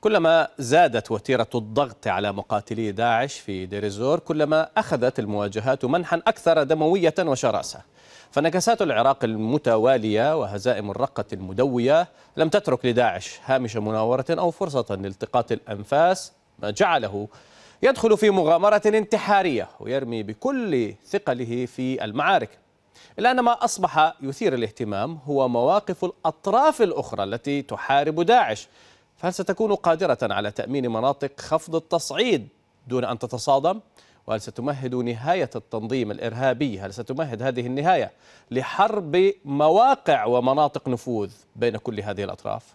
كلما زادت وتيرة الضغط على مقاتلي داعش في دير الزور كلما أخذت المواجهات منحا أكثر دموية وشراسة فنكسات العراق المتوالية وهزائم الرقة المدوية لم تترك لداعش هامش مناورة أو فرصة لالتقاط الأنفاس ما جعله يدخل في مغامرة انتحارية ويرمي بكل ثقله في المعارك إلا أن ما أصبح يثير الاهتمام هو مواقف الأطراف الأخرى التي تحارب داعش فهل ستكون قادرة على تأمين مناطق خفض التصعيد دون أن تتصادم؟ وهل ستمهد نهاية التنظيم الإرهابي هل ستمهد هذه النهاية لحرب مواقع ومناطق نفوذ بين كل هذه الأطراف؟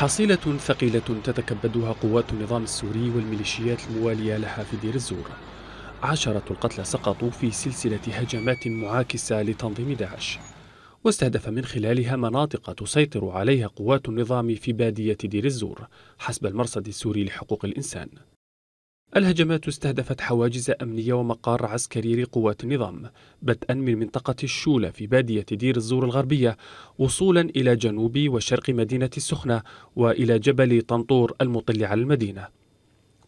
حصيلة ثقيلة تتكبدها قوات النظام السوري والميليشيات الموالية لها في دير الزور عشرة القتلى سقطوا في سلسلة هجمات معاكسة لتنظيم داعش واستهدف من خلالها مناطق تسيطر عليها قوات النظام في بادية دير الزور حسب المرصد السوري لحقوق الإنسان الهجمات استهدفت حواجز أمنية ومقار عسكري لقوات النظام بدءا من منطقة الشولة في بادية دير الزور الغربية وصولا إلى جنوب وشرق مدينة السخنة وإلى جبل طنطور المطل على المدينة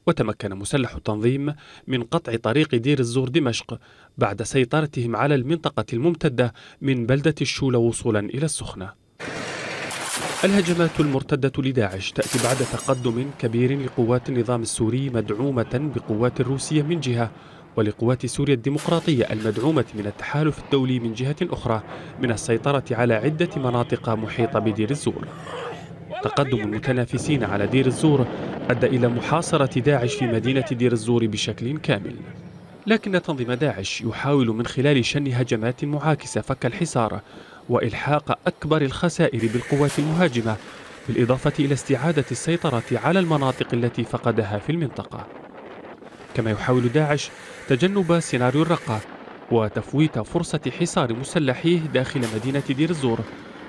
وتمكن مسلح التنظيم من قطع طريق دير الزور دمشق بعد سيطرتهم على المنطقة الممتدة من بلدة الشولة وصولا إلى السخنة الهجمات المرتدة لداعش تأتي بعد تقدم كبير لقوات النظام السوري مدعومة بقوات الروسية من جهة ولقوات سوريا الديمقراطية المدعومة من التحالف الدولي من جهة أخرى من السيطرة على عدة مناطق محيطة بدير الزور تقدم المتنافسين على دير الزور أدى إلى محاصرة داعش في مدينة دير الزور بشكل كامل لكن تنظيم داعش يحاول من خلال شن هجمات معاكسة فك الحصار وإلحاق أكبر الخسائر بالقوات المهاجمة بالإضافة إلى استعادة السيطرة على المناطق التي فقدها في المنطقة كما يحاول داعش تجنب سيناريو الرقة وتفويت فرصة حصار مسلحيه داخل مدينة دير الزور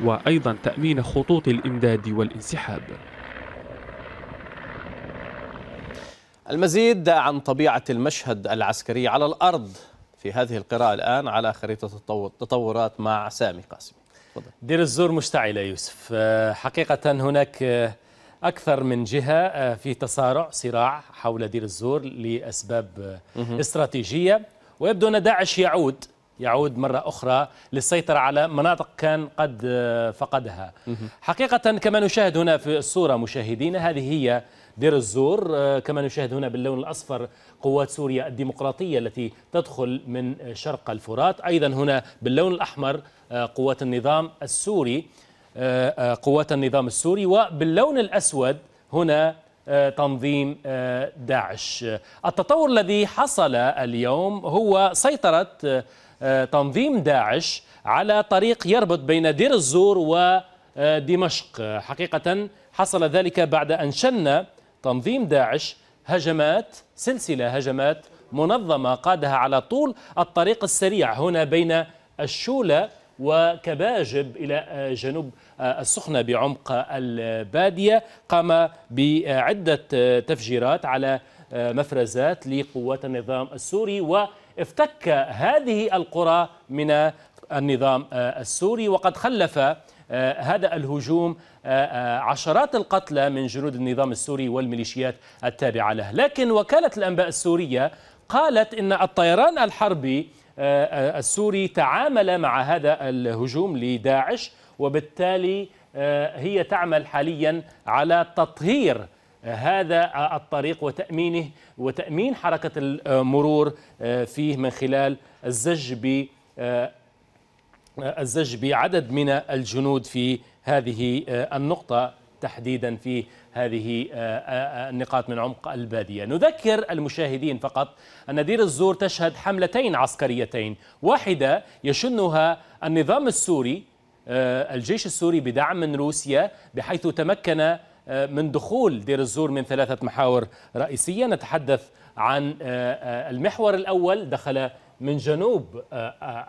وأيضا تأمين خطوط الإمداد والانسحاب المزيد عن طبيعة المشهد العسكري على الأرض في هذه القراءة الآن على خريطة التطورات مع سامي قاسمي دير الزور مشتعلة يوسف آه، حقيقة هناك آه، أكثر من جهة آه، في تصارع صراع حول دير الزور لأسباب استراتيجية ويبدو أن داعش يعود يعود مرة أخرى للسيطرة على مناطق كان قد فقدها حقيقة كما نشاهد هنا في الصورة مشاهدين هذه هي دير الزور آه، كما نشاهد هنا باللون الأصفر قوات سوريا الديمقراطية التي تدخل من شرق الفرات أيضا هنا باللون الأحمر آه، قوات النظام السوري آه، قوات النظام السوري وباللون الأسود هنا تنظيم داعش التطور الذي حصل اليوم هو سيطرة تنظيم داعش على طريق يربط بين دير الزور ودمشق حقيقة حصل ذلك بعد أن شن تنظيم داعش هجمات سلسلة هجمات منظمة قادها على طول الطريق السريع هنا بين الشولة وكباجب إلى آه، جنوب آه، السخنة بعمق البادية قام بعدة آه، تفجيرات على مفرزات لقوات النظام السوري وافتك هذه القرى من النظام السوري وقد خلف آه، هذا الهجوم آه، آه، عشرات القتلى من جنود النظام السوري والميليشيات التابعة له لكن وكالة الأنباء السورية قالت إن الطيران الحربي السوري تعامل مع هذا الهجوم لداعش وبالتالي هي تعمل حاليا على تطهير هذا الطريق وتأمينه وتأمين حركة المرور فيه من خلال الزج ب الزج بعدد من الجنود في هذه آه، النقطة تحديدا في هذه آه، آه، النقاط من عمق البادية نذكر المشاهدين فقط أن دير الزور تشهد حملتين عسكريتين واحدة يشنها النظام السوري الجيش السوري بدعم من روسيا بحيث تمكن من دخول دير الزور من ثلاثة محاور رئيسية نتحدث عن المحور الأول دخل من جنوب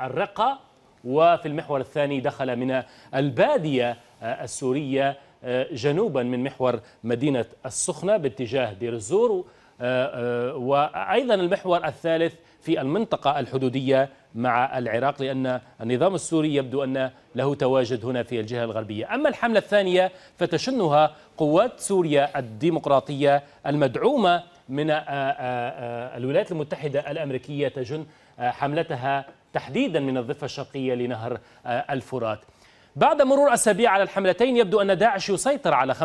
الرقة وفي المحور الثاني دخل من البادية السورية آه، جنوبا من محور مدينة السخنة باتجاه دير الزور آه، آه، وأيضا المحور الثالث في المنطقة الحدودية مع العراق لأن النظام السوري يبدو أن له تواجد هنا في الجهة الغربية أما الحملة الثانية فتشنها قوات سوريا الديمقراطية المدعومة من الولايات المتحدة الأمريكية تجن حملتها تحديدا من الضفة الشرقية لنهر آه، الفرات بعد مرور أسابيع على الحملتين يبدو أن داعش يسيطر على 25%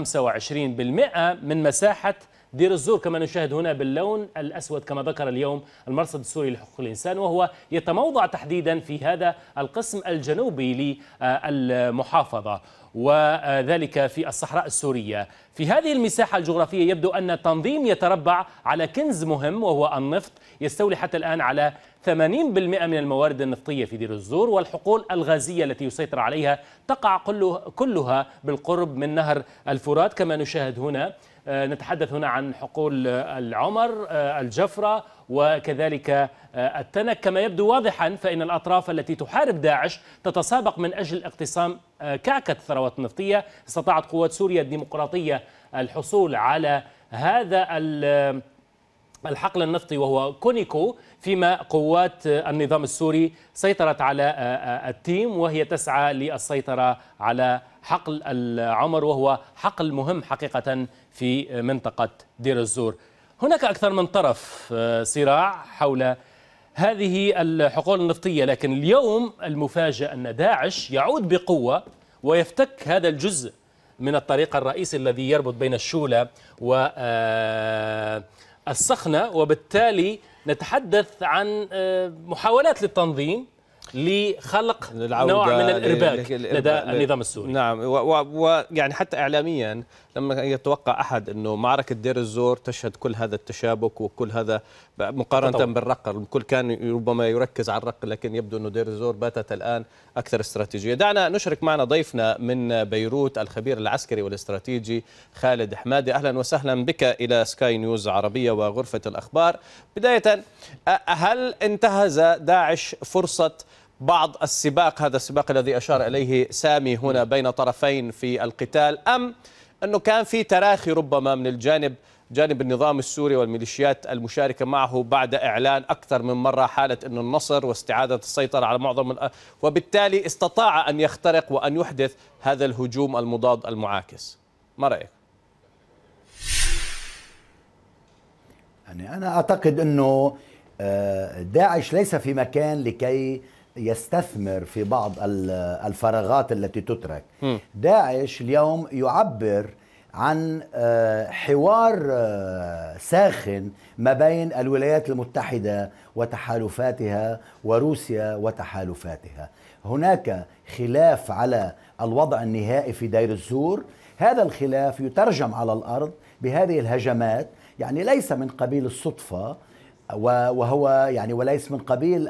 من مساحة دير الزور كما نشاهد هنا باللون الأسود كما ذكر اليوم المرصد السوري لحقوق الإنسان وهو يتموضع تحديدا في هذا القسم الجنوبي للمحافظة وذلك في الصحراء السورية في هذه المساحة الجغرافية يبدو أن التنظيم يتربع على كنز مهم وهو النفط يستولي حتى الآن على 80% من الموارد النفطية في دير الزور والحقول الغازية التي يسيطر عليها تقع كلها بالقرب من نهر الفرات كما نشاهد هنا آه، نتحدث هنا عن حقول آه، العمر آه، الجفرة وكذلك التنك كما يبدو واضحا فإن الأطراف التي تحارب داعش تتسابق من أجل اقتسام كعكة الثروات النفطية استطاعت قوات سوريا الديمقراطية الحصول على هذا الحقل النفطي وهو كونيكو فيما قوات النظام السوري سيطرت على آه، آه، التيم وهي تسعى للسيطرة على حقل العمر وهو حقل مهم حقيقة في منطقة دير الزور هناك أكثر من طرف آه، صراع حول هذه الحقول النفطية لكن اليوم المفاجأة أن داعش يعود بقوة ويفتك هذا الجزء من الطريق الرئيسي الذي يربط بين الشولة و السخنة وبالتالي نتحدث عن آه، محاولات للتنظيم لخلق نوع من الارباك لدى النظام السوري نعم ويعني حتى اعلاميا لما يتوقع احد انه معركه دير الزور تشهد كل هذا التشابك وكل هذا مقارنه طبعا. بالرق الكل كان ربما يركز على الرق لكن يبدو انه دير الزور باتت الان اكثر استراتيجيه دعنا نشرك معنا ضيفنا من بيروت الخبير العسكري والاستراتيجي خالد حمادي اهلا وسهلا بك الى سكاي نيوز عربيه وغرفه الاخبار بدايه هل انتهز داعش فرصه بعض السباق هذا السباق الذي اشار اليه سامي هنا بين طرفين في القتال ام انه كان في تراخي ربما من الجانب جانب النظام السوري والميليشيات المشاركة معه بعد إعلان أكثر من مرة حالة أن النصر واستعادة السيطرة على معظم الأ... وبالتالي استطاع أن يخترق وأن يحدث هذا الهجوم المضاد المعاكس ما رأيك؟ يعني أنا أعتقد أنه آه، داعش ليس في مكان لكي يستثمر في بعض الفراغات التي تترك داعش اليوم يعبر عن آه، حوار آه، ساخن ما بين الولايات المتحده وتحالفاتها وروسيا وتحالفاتها هناك خلاف على الوضع النهائي في دير الزور هذا الخلاف يترجم على الارض بهذه الهجمات يعني ليس من قبيل الصدفه وهو يعني وليس من قبيل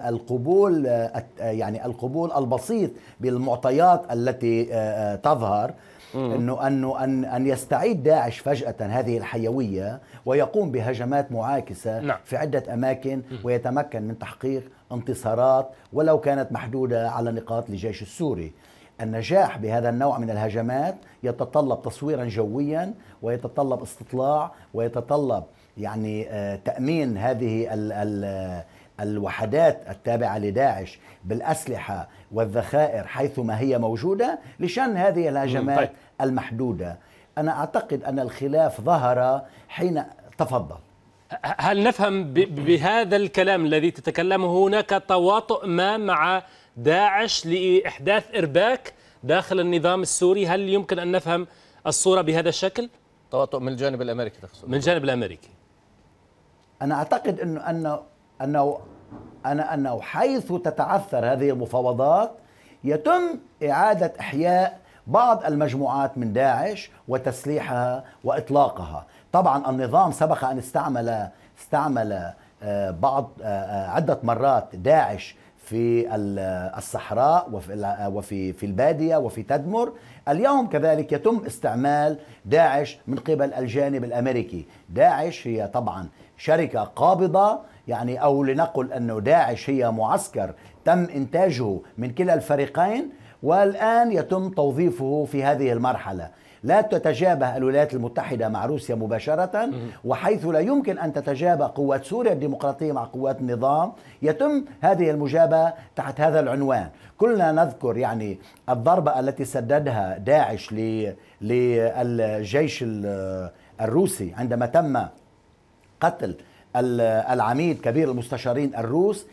القبول آه، يعني القبول البسيط بالمعطيات التي تظهر انه انه ان ان يستعيد داعش فجاه هذه الحيويه ويقوم بهجمات معاكسه نعم. في عده اماكن ويتمكن من تحقيق انتصارات ولو كانت محدوده على نقاط للجيش السوري النجاح بهذا النوع من الهجمات يتطلب تصويرا جويا ويتطلب استطلاع ويتطلب يعني آه، تامين هذه ال ال الوحدات التابعة لداعش بالأسلحة والذخائر حيثما هي موجودة لشن هذه الهجمات طيب. المحدودة أنا أعتقد أن الخلاف ظهر حين تفضل هل نفهم بهذا الكلام الذي تتكلمه هناك تواطؤ ما مع داعش لإحداث إرباك داخل النظام السوري هل يمكن أن نفهم الصورة بهذا الشكل؟ تواطؤ من الجانب الأمريكي تقصد من الجانب الأمريكي أنا أعتقد أنه أنه أنه أنا أنه حيث تتعثر هذه المفاوضات يتم إعادة إحياء بعض المجموعات من داعش وتسليحها وإطلاقها طبعا النظام سبق أن استعمل استعمل آه، بعض آه، آه، عدة مرات داعش في الصحراء وفي في البادية وفي تدمر اليوم كذلك يتم استعمال داعش من قبل الجانب الأمريكي داعش هي طبعا شركة قابضة يعني أو لنقل أنه داعش هي معسكر تم إنتاجه من كلا الفريقين والآن يتم توظيفه في هذه المرحلة لا تتجابه الولايات المتحدة مع روسيا مباشرة وحيث لا يمكن أن تتجابه قوات سوريا الديمقراطية مع قوات النظام يتم هذه المجابهة تحت هذا العنوان كلنا نذكر يعني الضربة التي سددها داعش للجيش الروسي عندما تم قتل العميد كبير المستشارين الروس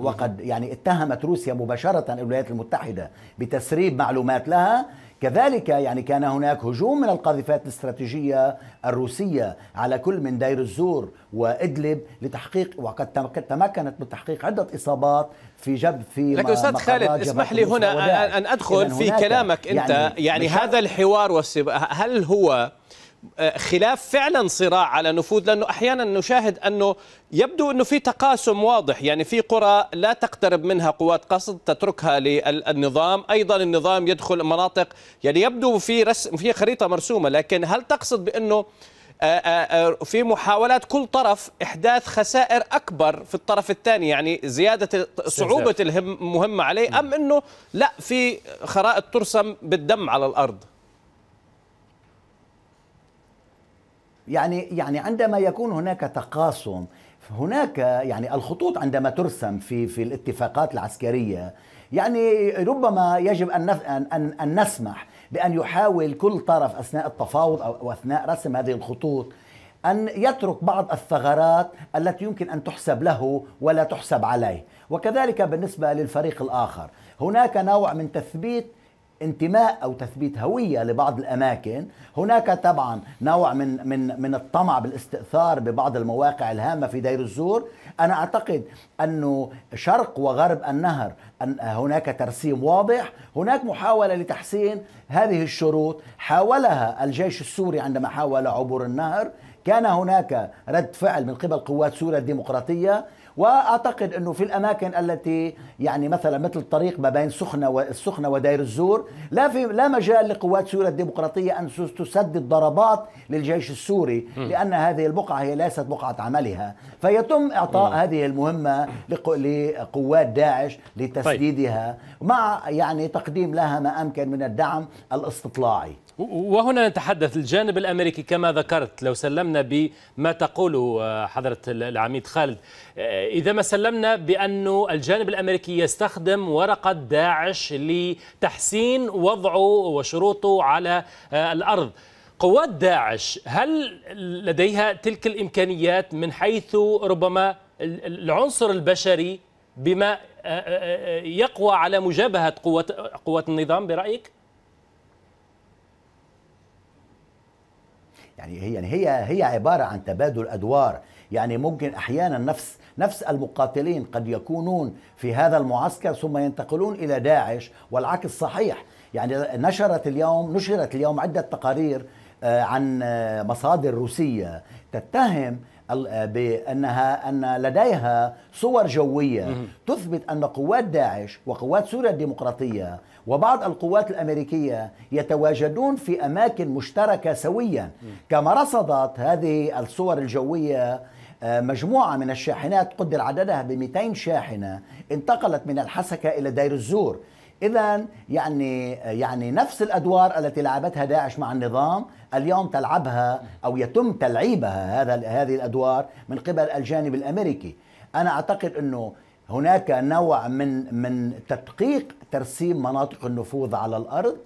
وقد يعني اتهمت روسيا مباشرة الولايات المتحدة بتسريب معلومات لها كذلك يعني كان هناك هجوم من القاذفات الاستراتيجية الروسية على كل من دير الزور وإدلب لتحقيق وقد تمكنت من تحقيق عدة إصابات في جب في لكن أستاذ خالد اسمح لي هنا أن أدخل في كلامك أنت يعني, يعني هذا الحوار والسباق هل هو آه، خلاف فعلا صراع على نفوذ لانه احيانا نشاهد انه يبدو انه في تقاسم واضح يعني في قرى لا تقترب منها قوات قصد تتركها للنظام ايضا النظام يدخل مناطق يعني يبدو في رسم في خريطه مرسومه لكن هل تقصد بانه آه، آه، في محاولات كل طرف احداث خسائر اكبر في الطرف الثاني يعني زياده صعوبه المهمه عليه ام انه لا في خرائط ترسم بالدم على الارض يعني يعني عندما يكون هناك تقاسم هناك يعني الخطوط عندما ترسم في في الاتفاقات العسكريه يعني ربما يجب ان ان ان نسمح بان يحاول كل طرف اثناء التفاوض او اثناء رسم هذه الخطوط ان يترك بعض الثغرات التي يمكن ان تحسب له ولا تحسب عليه وكذلك بالنسبه للفريق الاخر هناك نوع من تثبيت انتماء او تثبيت هويه لبعض الاماكن هناك طبعا نوع من من من الطمع بالاستئثار ببعض المواقع الهامه في دير الزور انا اعتقد انه شرق وغرب النهر أن هناك ترسيم واضح هناك محاوله لتحسين هذه الشروط حاولها الجيش السوري عندما حاول عبور النهر كان هناك رد فعل من قبل قوات سوريا الديمقراطيه واعتقد انه في الاماكن التي يعني مثلا مثل الطريق ما بين سخنه والسخنه ودير الزور لا في لا مجال لقوات سوريا الديمقراطيه ان تسدد ضربات للجيش السوري لان هذه البقعه هي ليست بقعه عملها فيتم اعطاء هذه المهمه لقوات داعش طيب. لتسديدها مع يعني تقديم لها ما امكن من الدعم الاستطلاعي وهنا نتحدث الجانب الامريكي كما ذكرت لو سلمنا بما تقوله آه، حضره العميد خالد آه، اذا ما سلمنا بانه الجانب الامريكي يستخدم ورقه داعش لتحسين وضعه وشروطه على آه، الارض قوات داعش هل لديها تلك الامكانيات من حيث ربما العنصر البشري بما يقوى على مجابهه قوات قوات النظام برايك يعني هي يعني هي هي عباره عن تبادل ادوار يعني ممكن احيانا نفس نفس المقاتلين قد يكونون في هذا المعسكر ثم ينتقلون الى داعش والعكس صحيح يعني نشرت اليوم نشرت اليوم عده تقارير آه، عن آه، مصادر روسيه تتهم آه، بانها ان لديها صور جويه تثبت ان قوات داعش وقوات سوريا الديمقراطيه وبعض القوات الامريكيه يتواجدون في اماكن مشتركه سويا كما رصدت هذه الصور الجويه آه، مجموعة من الشاحنات قدر عددها ب 200 شاحنة انتقلت من الحسكة إلى دير الزور إذا يعني يعني نفس الأدوار التي لعبتها داعش مع النظام اليوم تلعبها أو يتم تلعيبها هذا هذه الأدوار من قبل الجانب الأمريكي أنا أعتقد أنه هناك نوع من من تدقيق ترسيم مناطق النفوذ على الأرض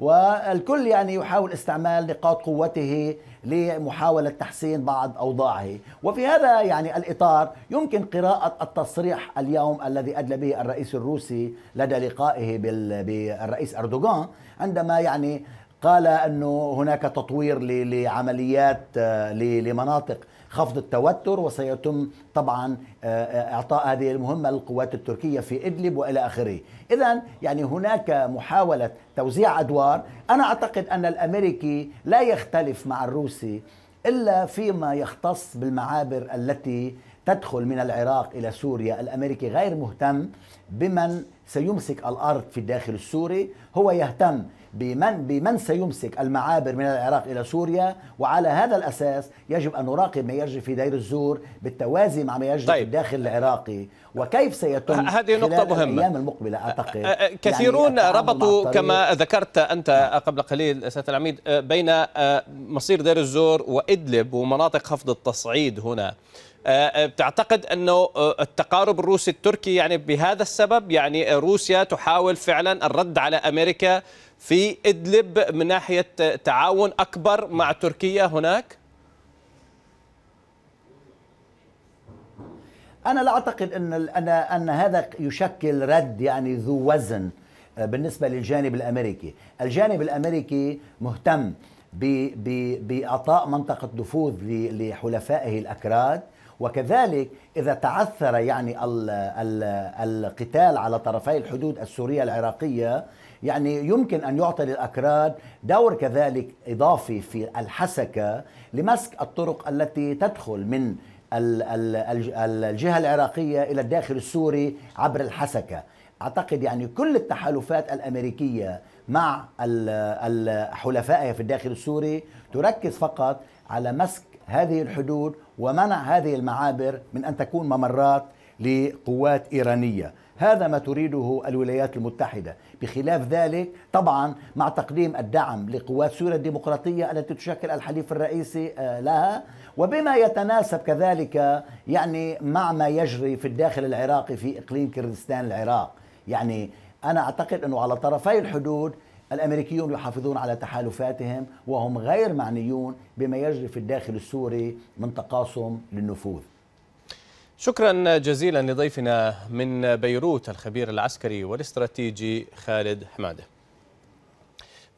والكل يعني يحاول استعمال نقاط قوته لمحاولة تحسين بعض أوضاعه وفي هذا يعني الإطار يمكن قراءة التصريح اليوم الذي أدلى به الرئيس الروسي لدى لقائه بالرئيس أردوغان عندما يعني قال أنه هناك تطوير لعمليات آه، لمناطق خفض التوتر وسيتم طبعا آه، آه، اعطاء هذه المهمه للقوات التركيه في ادلب والى اخره. اذا يعني هناك محاوله توزيع ادوار، انا اعتقد ان الامريكي لا يختلف مع الروسي الا فيما يختص بالمعابر التي تدخل من العراق الى سوريا، الامريكي غير مهتم بمن سيمسك الارض في الداخل السوري، هو يهتم بمن بمن سيمسك المعابر من العراق الى سوريا وعلى هذا الاساس يجب ان نراقب ما يجري في دير الزور بالتوازي مع ما يجري طيب. في الداخل العراقي وكيف سيتم هذه نقطة مهمة الأيام المقبلة أعتقد أه، أه، أه، يعني كثيرون يعني ربطوا كما ذكرت أنت نعم. قبل قليل سيد العميد بين مصير دير الزور وإدلب ومناطق خفض التصعيد هنا آه، آه، بتعتقد انه آه، التقارب الروسي التركي يعني بهذا السبب يعني روسيا تحاول فعلا الرد على امريكا في ادلب من ناحيه تعاون اكبر مع تركيا هناك؟ انا لا اعتقد ان ان ان هذا يشكل رد يعني ذو وزن بالنسبه للجانب الامريكي، الجانب الامريكي مهتم باعطاء منطقه نفوذ لحلفائه الاكراد وكذلك إذا تعثر يعني ال ال القتال على طرفي الحدود السورية العراقية يعني يمكن أن يعطي للأكراد دور كذلك إضافي في الحسكة لمسك الطرق التي تدخل من الجهة العراقية إلى الداخل السوري عبر الحسكة أعتقد يعني كل التحالفات الأمريكية مع حلفائها في الداخل السوري تركز فقط على مسك هذه الحدود ومنع هذه المعابر من ان تكون ممرات لقوات ايرانيه هذا ما تريده الولايات المتحده بخلاف ذلك طبعا مع تقديم الدعم لقوات سوريا الديمقراطيه التي تشكل الحليف الرئيسي آه، لها وبما يتناسب كذلك يعني مع ما يجري في الداخل العراقي في اقليم كردستان العراق يعني انا اعتقد انه على طرفي الحدود الامريكيون يحافظون على تحالفاتهم وهم غير معنيون بما يجري في الداخل السوري من تقاسم للنفوذ. شكرا جزيلا لضيفنا من بيروت الخبير العسكري والاستراتيجي خالد حماده.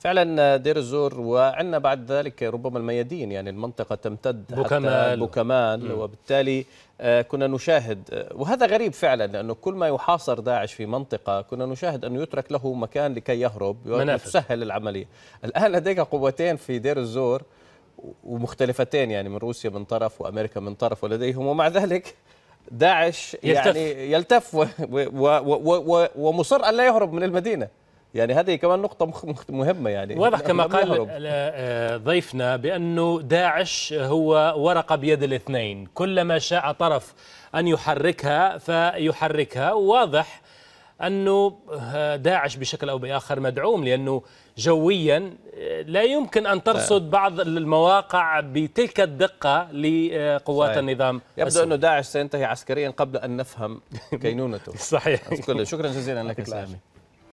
فعلا دير الزور وعندنا بعد ذلك ربما الميادين يعني المنطقة تمتد بوكمال حتى بوكمال وبالتالي آه، كنا نشاهد آه، وهذا غريب فعلا لأنه كل ما يحاصر داعش في منطقة كنا نشاهد أنه يترك له مكان لكي يهرب وتسهل العملية الآن لديك قوتين في دير الزور ومختلفتين يعني من روسيا من طرف وأمريكا من طرف ولديهم ومع ذلك داعش يلتف. يعني يلتف ومصر أن لا يهرب من المدينة يعني هذه كمان نقطة مهمة يعني واضح كما قال آه، ضيفنا بأنه داعش هو ورقة بيد الاثنين كلما شاء طرف أن يحركها فيحركها واضح أنه آه، داعش بشكل أو بآخر مدعوم لأنه جويا آه، لا يمكن أن ترصد بعض المواقع بتلك الدقة لقوات صحيح. النظام يبدو أنه داعش سينتهي عسكريا قبل أن نفهم كينونته صحيح شكرا جزيلا لك سامي